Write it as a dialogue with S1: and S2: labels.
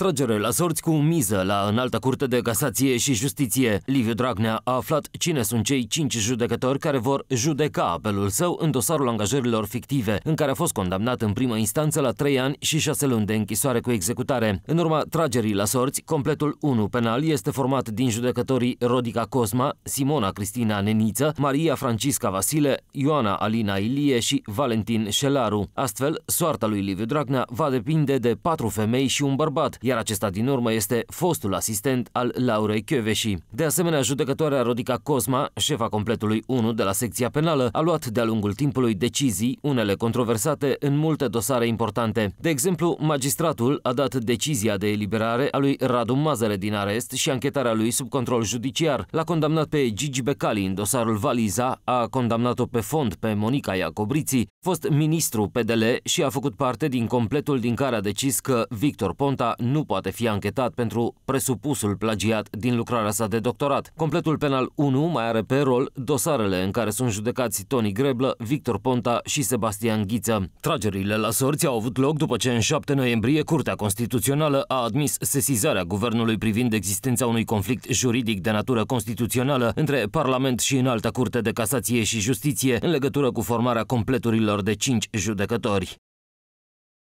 S1: Tragere la sorți cu miză la înalta curte de casație și justiție. Liviu Dragnea a aflat cine sunt cei cinci judecători care vor judeca apelul său în dosarul angajărilor fictive, în care a fost condamnat în primă instanță la 3 ani și 6 luni de închisoare cu executare. În urma tragerii la sorți, completul 1 penal este format din judecătorii Rodica Cosma, Simona Cristina Neniță, Maria Francisca Vasile, Ioana Alina Ilie și Valentin Șelaru. Astfel, soarta lui Liviu Dragnea va depinde de patru femei și un bărbat, iar acesta din urmă este fostul asistent al Laurei Chioveși. De asemenea, judecătoarea Rodica Cosma, șefa completului 1 de la secția penală, a luat de-a lungul timpului decizii, unele controversate, în multe dosare importante. De exemplu, magistratul a dat decizia de eliberare a lui Radu Mazăre din arest și anchetarea lui sub control judiciar. L-a condamnat pe Gigi Becali în dosarul Valiza, a condamnat-o pe fond pe Monica Iacobriții, fost ministru PDL și a făcut parte din completul din care a decis că Victor Ponta nu nu poate fi anchetat pentru presupusul plagiat din lucrarea sa de doctorat. Completul penal 1 mai are pe rol dosarele în care sunt judecați Tony Greblă, Victor Ponta și Sebastian Ghiță. Tragerile la sorți au avut loc după ce în 7 noiembrie Curtea Constituțională a admis sesizarea guvernului privind existența unui conflict juridic de natură constituțională între Parlament și Înalta Curte de Casație și Justiție în legătură cu formarea completurilor de 5 judecători.